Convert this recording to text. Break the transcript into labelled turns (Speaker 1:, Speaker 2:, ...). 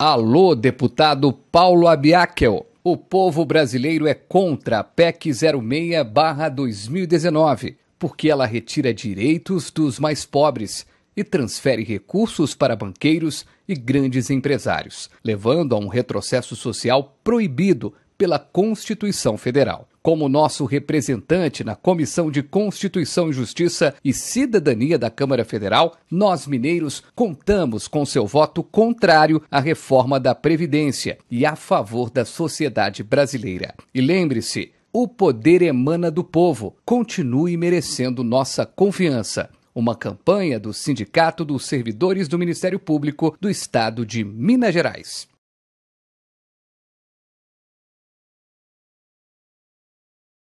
Speaker 1: Alô, deputado Paulo Abiakel. O povo brasileiro é contra a PEC 06-2019, porque ela retira direitos dos mais pobres e transfere recursos para banqueiros e grandes empresários, levando a um retrocesso social proibido pela Constituição Federal como nosso representante na Comissão de Constituição e Justiça e Cidadania da Câmara Federal, nós mineiros contamos com seu voto contrário à reforma da Previdência e a favor da sociedade brasileira. E lembre-se, o poder emana do povo. Continue merecendo nossa confiança. Uma campanha do Sindicato dos Servidores do Ministério Público do Estado de Minas
Speaker 2: Gerais.